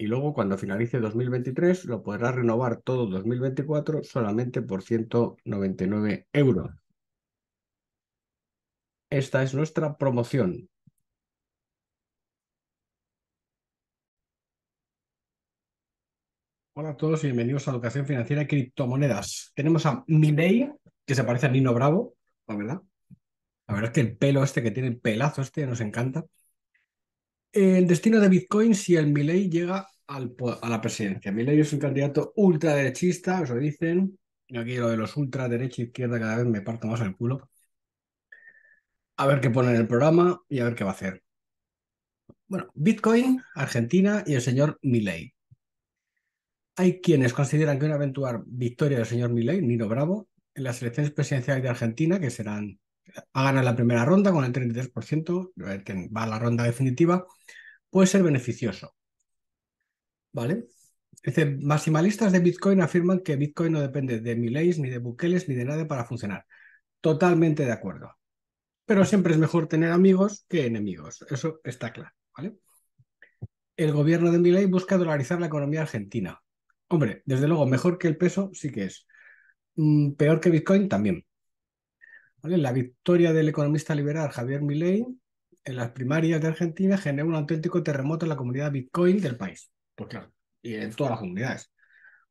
y luego cuando finalice 2023 lo podrás renovar todo 2024 solamente por 199 euros. Esta es nuestra promoción. Hola a todos y bienvenidos a Educación Financiera y Criptomonedas. Tenemos a Miley, que se parece a Nino Bravo, la verdad. La verdad es que el pelo este que tiene, pelazo este, nos encanta el destino de Bitcoin si el Milley llega a la presidencia. Milley es un candidato ultraderechista, eso dicen. aquí lo de los ultraderecha e izquierda cada vez me parto más el culo. A ver qué pone en el programa y a ver qué va a hacer. Bueno, Bitcoin, Argentina y el señor Milley. Hay quienes consideran que una eventual victoria del señor Milley, Nino Bravo, en las elecciones presidenciales de Argentina, que serán a ganar la primera ronda con el 33%, va a la ronda definitiva, puede ser beneficioso. ¿Vale? Dice, maximalistas de Bitcoin afirman que Bitcoin no depende de Mileys, ni de Bukeles, ni de nadie para funcionar. Totalmente de acuerdo. Pero siempre es mejor tener amigos que enemigos. Eso está claro. ¿vale? El gobierno de Miley busca dolarizar la economía argentina. Hombre, desde luego, mejor que el peso sí que es. Mm, peor que Bitcoin también. La victoria del economista liberal Javier Milei en las primarias de Argentina generó un auténtico terremoto en la comunidad Bitcoin del país. Pues claro, y en todas las comunidades.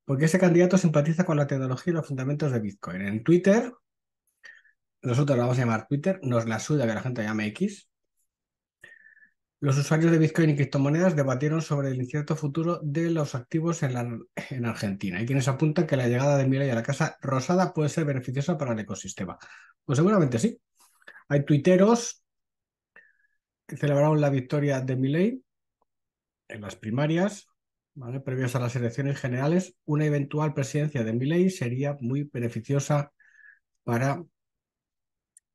Porque ese candidato simpatiza con la tecnología y los fundamentos de Bitcoin. En Twitter, nosotros lo vamos a llamar Twitter, nos la suya que la gente llame X, los usuarios de Bitcoin y criptomonedas debatieron sobre el incierto futuro de los activos en, Argentina. Hay quienes apuntan que la llegada de Milei a la Casa Rosada puede ser beneficiosa para el ecosistema. Pues seguramente sí. Hay tuiteros que celebraron la victoria de Milei en las primarias, ¿vale? previas a las elecciones generales. Una eventual presidencia de Milei sería muy beneficiosa para,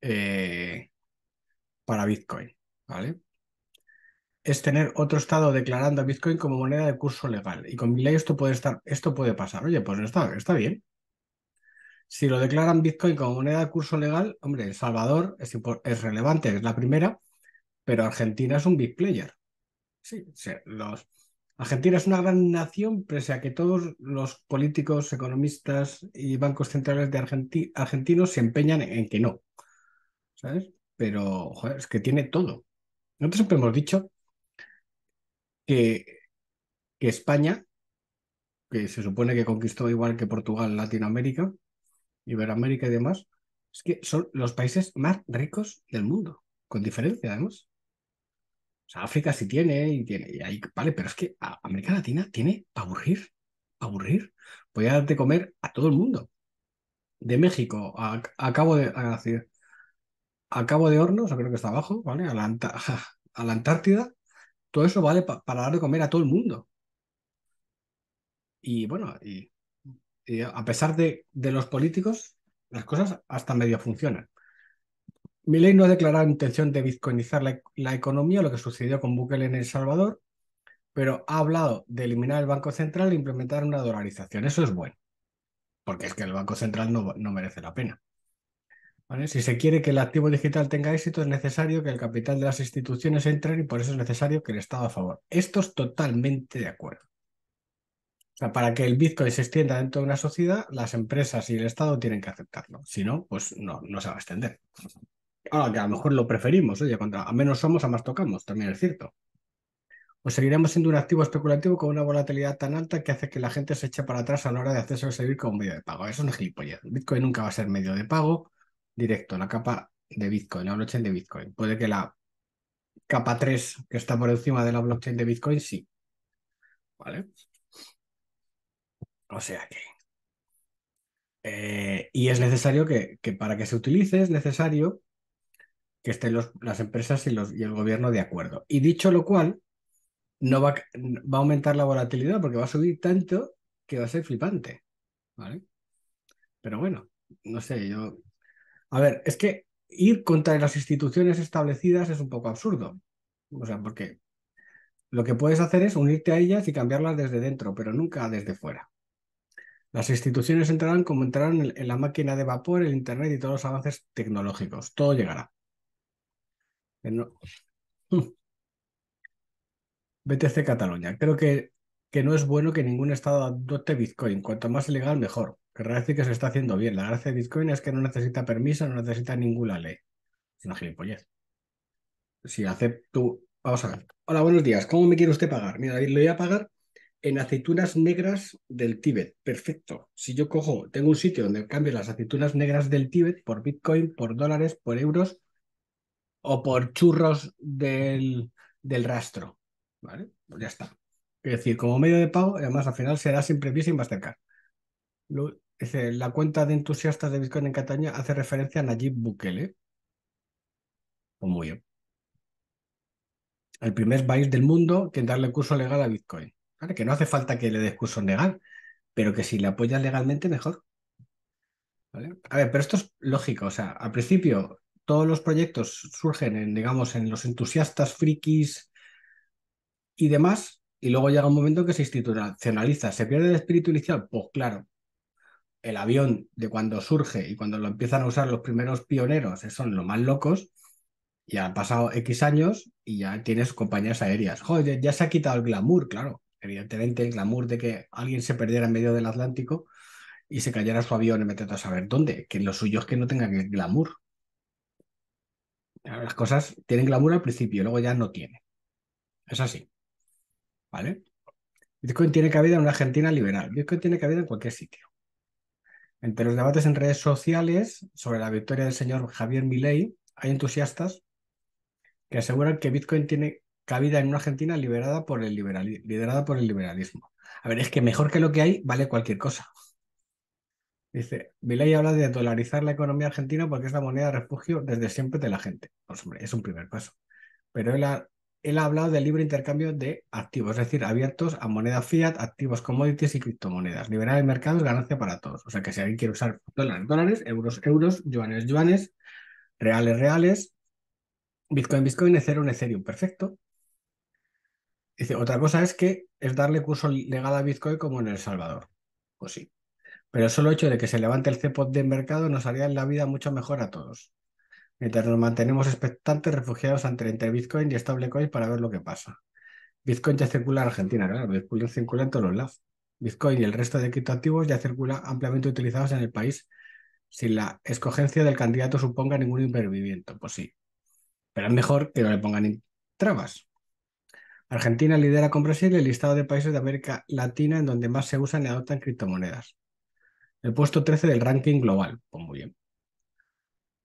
eh, para Bitcoin. ¿vale? es tener otro estado declarando a Bitcoin como moneda de curso legal. Y con ley esto puede estar, esto puede pasar. Oye, pues está, está bien. Si lo declaran Bitcoin como moneda de curso legal, hombre, El Salvador es, relevante, es la primera, pero Argentina es un big player. Sí, los... Argentina es una gran nación, pese a que todos los políticos, economistas y bancos centrales de argentina argentinos se empeñan en que no. ¿Sabes? Pero joder, es que tiene todo. Nosotros siempre hemos dicho que, que España, que se supone que conquistó igual que Portugal Latinoamérica, Iberoamérica y demás, es que son los países más ricos del mundo, con diferencia además. O sea, África sí tiene y tiene, y ahí, vale, pero es que América Latina tiene para aburrir, aburrir. Voy a darte comer a todo el mundo. De México a, Cabo de a, Cabo de Hornos, creo que está abajo, ¿vale? A a la Antártida, todo eso vale para dar de comer a todo el mundo. Y bueno, y, a pesar de, los políticos, las cosas hasta medio funcionan. Milley no ha declarado intención de bitcoinizar e, la, economía, lo que sucedió con Bukele en El Salvador, pero ha hablado de eliminar el Banco Central e implementar una dolarización. Eso es bueno, porque es que el Banco Central no merece la pena. Si se quiere que el activo digital tenga éxito, es necesario que el capital de las instituciones entre y por eso es necesario que el Estado a favor. Esto es totalmente de acuerdo. para que el Bitcoin se extienda dentro de una sociedad, las empresas y el Estado tienen que aceptarlo. Si no, pues no, no se va a extender. Ahora que a lo mejor lo preferimos, oye, a menos somos, a más tocamos, también es cierto. O seguiremos siendo un activo especulativo con una volatilidad tan alta que hace que la gente se eche para atrás a la hora de hacerse servir como medio de pago. Eso es una El Bitcoin nunca va a ser medio de pago, directo, la capa de Bitcoin, la blockchain de Bitcoin. Puede que la capa 3 que está por encima de la blockchain de Bitcoin, sí. ¿Vale? O sea que... Eh, y es necesario que, para que se utilice es necesario que estén las empresas y, los, y el gobierno de acuerdo. Y dicho lo cual, no va, va a aumentar la volatilidad porque va a subir tanto que va a ser flipante. ¿Vale? Pero bueno, no sé, yo a ver, es que ir contra las instituciones establecidas es un poco absurdo. O sea, porque lo que puedes hacer es unirte a ellas y cambiarlas desde dentro, pero nunca desde fuera. Las instituciones entrarán como entraron en la máquina de vapor, el Internet y todos los avances tecnológicos. Todo llegará. BTC Cataluña. Creo que, que no es bueno que ningún estado adopte Bitcoin. Cuanto más legal, mejor que se está haciendo bien. La gracia de Bitcoin es que no necesita permiso, no necesita ninguna ley. Es una gilipollez. Si acepto. Vamos a ver. Hola, buenos días. ¿Cómo me quiere usted pagar? Mira, le voy a pagar en aceitunas negras del Tíbet. Perfecto. Si yo cojo, tengo un sitio donde cambio las aceitunas negras del Tíbet por Bitcoin, por dólares, por euros o por churros del, del rastro. ¿Vale? Pues ya está. Es decir, como medio de pago, además al final será siempre Visa y Mastercard. Lo, la cuenta de entusiastas de Bitcoin en Cataluña hace referencia a Nayib Bukele. o pues muy bien. El primer país del mundo que darle curso legal a Bitcoin. que no hace falta que le des curso legal, pero que si le apoya legalmente, mejor. ¿Vale? A ver, pero esto es lógico. O sea, al principio todos los proyectos surgen en, digamos, en los entusiastas, frikis y demás, y luego llega un momento que se institucionaliza. ¿Se pierde el espíritu inicial? Pues claro el avión de cuando surge y cuando lo empiezan a usar los primeros pioneros eh, son los más locos, ya han pasado X años y ya tienes compañías aéreas. Joder, ya se ha quitado el glamour, claro. Evidentemente, el glamour de que alguien se perdiera en medio del Atlántico y se cayera su avión y metete a saber dónde. Que lo suyo es que no tenga glamour. Las cosas tienen glamour al principio, luego ya no tienen. Es así. ¿Vale? Bitcoin tiene cabida en una Argentina liberal. Bitcoin tiene cabida en cualquier sitio. Entre los debates en redes sociales sobre la victoria del señor Javier Milei, hay entusiastas que aseguran que Bitcoin tiene cabida en una Argentina liberada por el liderada por el liberalismo. A ver, es que mejor que lo que hay vale cualquier cosa. Dice, Milei habla de dolarizar la economía argentina porque es la moneda de refugio desde siempre de la gente. Pues, hombre, es un primer paso. Pero él ha él ha hablado del libre intercambio de activos, es decir, abiertos a moneda fiat, activos commodities y criptomonedas. Liberar el mercado es ganancia para todos. O sea que si alguien quiere usar dólares, dólares, euros, euros, yuanes, yuanes, reales, reales, Bitcoin, Bitcoin, Ethereum, Ethereum, perfecto. Dice, otra cosa es que es darle curso legal a Bitcoin como en El Salvador. Pues sí. Pero el solo hecho de que se levante el cepo de mercado nos haría en la vida mucho mejor a todos. Mientras nos mantenemos expectantes, refugiados entre Bitcoin y stablecoin para ver lo que pasa. Bitcoin ya circula en Argentina, claro, Bitcoin circula en todos los lados. Bitcoin y el resto de criptoactivos ya circulan ampliamente utilizados en el país sin la escogencia del candidato suponga ningún impervivimiento. Pues sí, pero es mejor que no le pongan trabas. Argentina lidera con Brasil el listado de países de América Latina en donde más se usan y adoptan criptomonedas. El puesto 13 del ranking global, pues muy bien.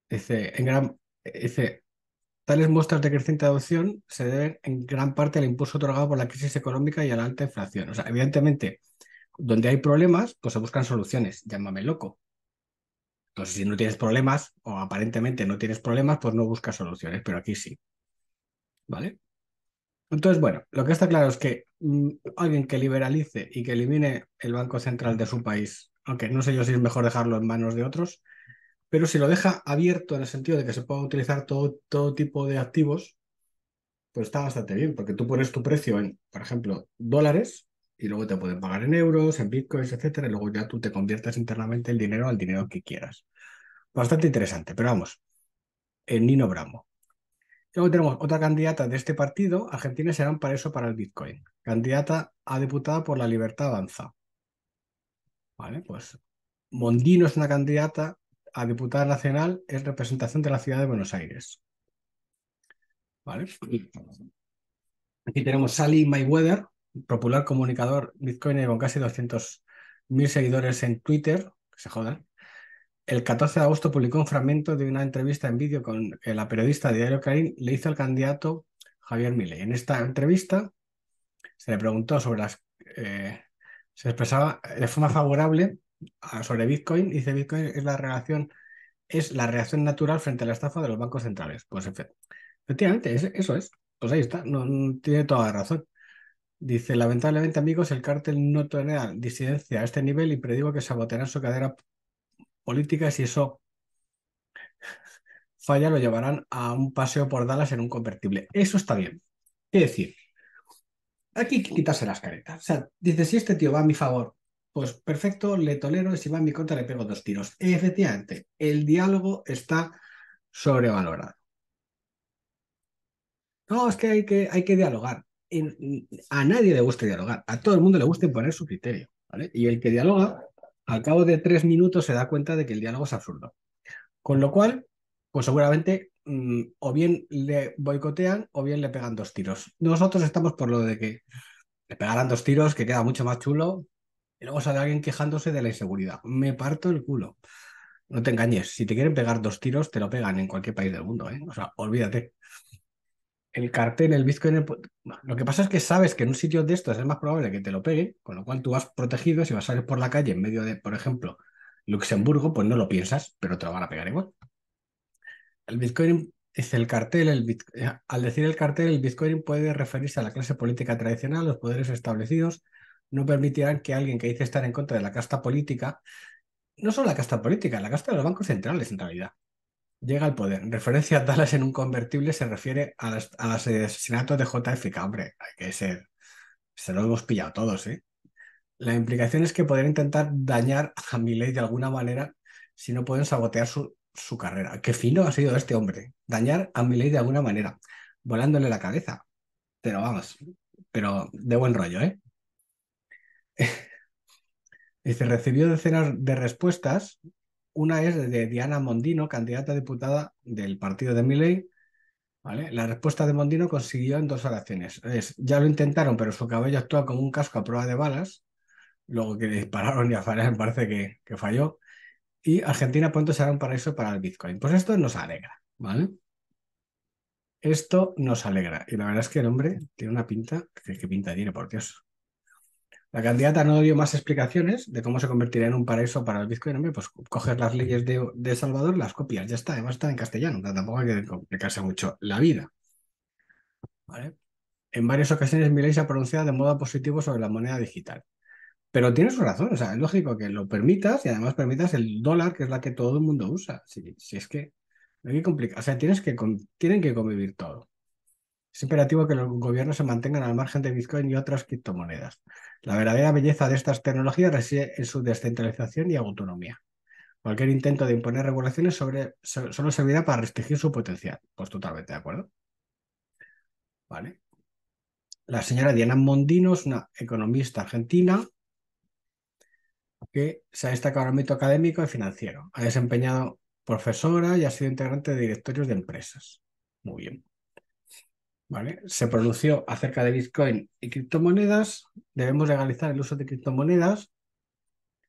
Dice, en gran, dice, tales muestras de creciente adopción se deben en gran parte al impulso otorgado por la crisis económica y a la alta inflación. O sea, evidentemente, donde hay problemas, pues se buscan soluciones. Llámame loco. Entonces, si no tienes problemas, o aparentemente no tienes problemas, pues no buscas soluciones, pero aquí sí. ¿Vale? Entonces, bueno, lo que está claro es que mm, alguien que liberalice y que elimine el Banco Central de su país, aunque no sé yo si es mejor dejarlo en manos de otros, pero si lo deja abierto en el sentido de que se pueda utilizar todo, todo tipo de activos, pues está bastante bien, porque tú pones tu precio en, por ejemplo, dólares y luego te pueden pagar en euros, en bitcoins, etcétera, y luego ya tú te conviertes internamente el dinero al dinero que quieras. Bastante interesante, pero vamos, en Nino Bramo. Luego tenemos otra candidata de este partido, Argentina será para eso para el Bitcoin. Candidata a diputada por la Libertad Avanza. Vale, pues Mondino es una candidata a diputada nacional ...es representación de la ciudad de Buenos Aires. ¿Vale? Aquí tenemos Sally Mayweather, popular comunicador Bitcoin con casi 200.000 seguidores en Twitter, que se jodan. El 14 de agosto publicó un fragmento de una entrevista en vídeo con la periodista Diario Clarín le hizo al candidato Javier Milei. En esta entrevista se le preguntó sobre las... Eh, se expresaba de forma favorable sobre Bitcoin, dice Bitcoin es la relación, es la reacción natural frente a la estafa de los bancos centrales. Pues efectivamente, eso es. Pues ahí está, no, tiene toda la razón. Dice, lamentablemente amigos, el cártel no tolera disidencia a este nivel y predigo que sabotearán su cadera política si eso falla, lo llevarán a un paseo por Dallas en un convertible. Eso está bien. Es decir, aquí quitarse las caretas. O sea, dice, si este tío va a mi favor pues perfecto, le tolero y si va en mi contra le pego dos tiros. Efectivamente, el diálogo está sobrevalorado. No, es que hay que, dialogar. a nadie le gusta dialogar, a todo el mundo le gusta imponer su criterio. Y el que dialoga, al cabo de tres minutos se da cuenta de que el diálogo es absurdo. Con lo cual, pues seguramente mm, o bien le boicotean o bien le pegan dos tiros. Nosotros estamos por lo de que le pegaran dos tiros, que queda mucho más chulo, y luego sale alguien quejándose de la inseguridad. Me parto el culo. No te engañes, si te quieren pegar dos tiros, te lo pegan en cualquier país del mundo, ¿eh? O sea, olvídate. El cartel, el Bitcoin, lo que pasa es que sabes que en un sitio de estos es más probable que te lo peguen, con lo cual tú vas protegido, si vas a salir por la calle en medio de, por ejemplo, Luxemburgo, pues no lo piensas, pero te lo van a pegar igual. El Bitcoin es el cartel, eh, al decir el cartel, el Bitcoin puede referirse a la clase política tradicional, los poderes establecidos, no permitirán que alguien que dice estar en contra de la casta política, no solo la casta política, la casta de los bancos centrales en realidad, llega al poder. referencia a Dallas en un convertible se refiere a, los eh, asesinatos de JFK. Hombre, hay que ser, se lo hemos pillado todos, ¿eh? La implicación es que podrían intentar dañar a Milley de alguna manera si no pueden sabotear su, carrera. Qué fino ha sido este hombre. Dañar a Milley de alguna manera, volándole la cabeza. Pero vamos, pero de buen rollo, ¿eh? se recibió decenas de respuestas. Una es de Diana Mondino, candidata diputada del partido de Milley ¿Vale? La respuesta de Mondino consiguió en dos oraciones. Es, ya lo intentaron, pero su cabello actúa como un casco a prueba de balas. Luego que dispararon y a me parece que, que falló. Y Argentina pronto será un paraíso para el Bitcoin. Pues esto nos alegra, ¿vale? Esto nos alegra. Y la verdad es que el hombre tiene una pinta, que, pinta tiene, por Dios. La candidata no dio más explicaciones de cómo se convertirá en un paraíso para el Bitcoin. pues coger las leyes de, Salvador, las copias, ya está. Además está en castellano, tampoco hay que complicarse mucho la vida. En varias ocasiones Milei se ha pronunciado de modo positivo sobre la moneda digital. Pero tiene su razón, o sea, es lógico que lo permitas y además permitas el dólar, que es la que todo el mundo usa. Si, es que no hay que complicar, o sea, tienes que, tienen que convivir todo. Es imperativo que los gobiernos se mantengan al margen de Bitcoin y otras criptomonedas. La verdadera belleza de estas tecnologías reside en su descentralización y autonomía. Cualquier intento de imponer regulaciones sobre, solo servirá para restringir su potencial. Pues totalmente de acuerdo. Vale. La señora Diana Mondino es una economista argentina que se ha destacado en el ámbito académico y financiero. Ha desempeñado profesora y ha sido integrante de directorios de empresas. Muy bien se pronunció acerca de Bitcoin y criptomonedas. Debemos legalizar el uso de criptomonedas.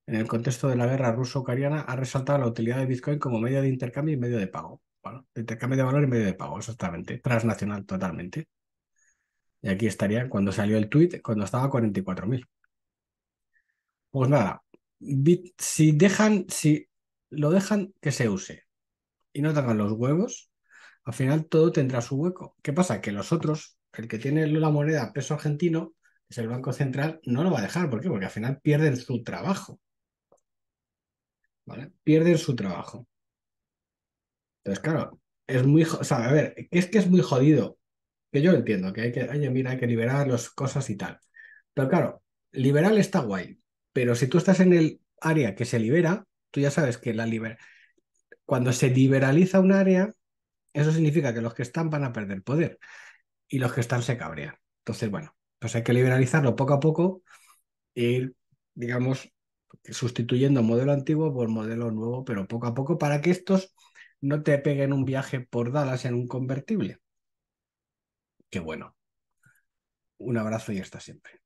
En el contexto de la guerra ruso ucariana ha resaltado la utilidad de Bitcoin como medio de intercambio y medio de pago. Bueno, de intercambio de valor y medio de pago, exactamente. Transnacional, totalmente. Y aquí estaría cuando salió el tweet, cuando estaba a 44.000. Pues nada, si dejan, si lo dejan que se use y no tengan los huevos, al final todo tendrá su hueco. ¿Qué pasa? Que los otros, el que tiene la moneda peso argentino, es el Banco Central, no lo va a dejar. ¿Por qué? Porque al final pierden su trabajo. ¿Vale? Pierden su trabajo. Entonces, claro, es muy, o sea, a ver, es que es muy jodido. Que yo entiendo que hay que, mira, hay que liberar las cosas y tal. Pero claro, liberal está guay, pero si tú estás en el área que se libera, tú ya sabes que la liber... cuando se liberaliza un área, eso significa que los que están van a perder poder y los que están se cabrean. Entonces, bueno, pues hay que liberalizarlo poco a poco e ir, digamos, sustituyendo modelo antiguo por modelo nuevo, pero poco a poco para que estos no te peguen un viaje por Dallas en un convertible. Qué bueno. Un abrazo y hasta siempre.